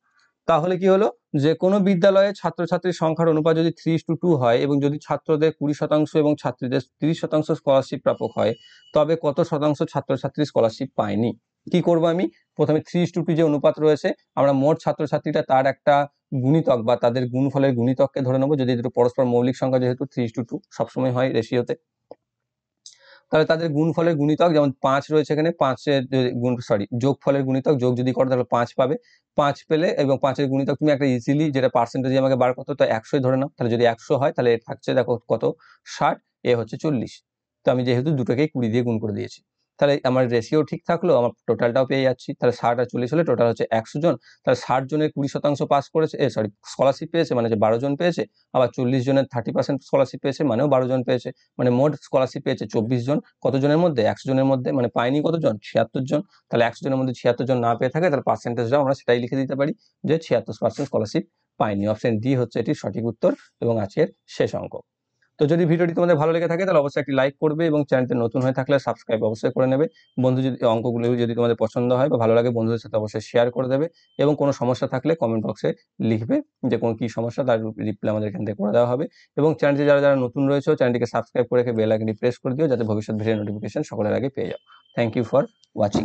তাহলে কি হলো যে কোনো বিদ্যালয়ে ছাত্রছাত্রীর সংখ্যার অনুপাত যদি থ্রি টু টু হয় এবং যদি ছাত্রদের কুড়ি শতাংশ এবং ছাত্রীদের তিরিশ শতাংশ স্কলারশিপ প্রাপক হয় তবে কত শতাংশ ছাত্রছাত্রী স্কলারশিপ পায়নি কি করব আমি প্রথমে থ্রি টু টু যে অনুপাত রয়েছে আমরা মোট ছাত্রছাত্রীরা তার একটা গুণিতক বা তাদের গুণফলের গুণিতককে ধরে নেবো যদি দুটো পরস্পর মৌলিক সংখ্যা যেহেতু থ্রি টু টু সবসময় হয় রেশিওতে তাহলে তাদের গুণফলের গুণিতক যেমন পাঁচ রয়েছে এখানে পাঁচের গুণ সরি যোগ ফলের গুণিতক যোগ যদি করো তাহলে পাঁচ পাবে পাঁচ পেলে এবং পাঁচের গুণিতক তুমি একটা ইজিলি যেটা পার্সেন্টেজ আমাকে বার করতো তো একশোই ধরে নাও তাহলে যদি একশো হয় তাহলে থাকছে দেখো কত ষাট এ হচ্ছে চল্লিশ তো আমি যেহেতু দুটোকেই কুড়ি দিয়ে গুণ করে দিয়েছি তাহলে আমার রেশিও ঠিক থাকলো আমার টোটালটাও পেয়ে যাচ্ছি তাহলে ষাট আর চল্লিশ হলে টোটাল হচ্ছে একশো জন তাহলে ষাট জনের কুড়ি শতাংশ পাস করেছে এ সরি স্কলারশিপ পেয়েছে মানে যে বারো জন পেয়েছে আবার চল্লিশ জনের থার্টি পার্সেন্ট স্কলারশিপ পেয়েছে মানেও বারো জন পেয়েছে মানে মোট স্কলারশিপ পেয়েছে চব্বিশ জন কতজনের মধ্যে একশো জনের মধ্যে মানে পায়নি কতজন ছিয়াত্তর জন তাহলে একশো জনের মধ্যে ছিয়াত্তর জন না পেয়ে থাকে তাহলে পার্সেন্টেজটা আমরা সেটাই লিখে দিতে পারি যে ছিয়াত্তর পার্সেন্ট স্কলারশিপ পায়নি অপশন ডি হচ্ছে এটি সঠিক উত্তর এবং আজকের শেষ অঙ্ক তো যদি ভিডিওটি তোমাদের ভালো লেগে থাকে তাহলে অবশ্যই একটি লাইক করবে এবং চ্যানেলটি নতুন হয়ে থাকলে সাবস্ক্রাইব অবশ্যই করে নেবে বন্ধু যদি অঙ্কগুলো যদি তোমাদের পছন্দ হয় বা ভালো লাগে বন্ধুদের সাথে অবশ্যই শেয়ার করে দেবে এবং কোনো সমস্যা থাকলে কমেন্ট বক্সে লিখবে যে কোনো কী সমস্যা তার রিপ্লাই আমাদের এখান থেকে করে দেওয়া হবে এবং চ্যানেলটি যারা যারা নতুন রয়েছে চ্যানেলটিকে সাবস্ক্রাইব করে রেখে বেল আইকনটি প্রেস করে দিও যাতে ভবিষ্যৎ ভিডিও নোটিফিকেশন সকলের আগে পেয়ে যাও থ্যাংক ইউ ফর ওয়াচিং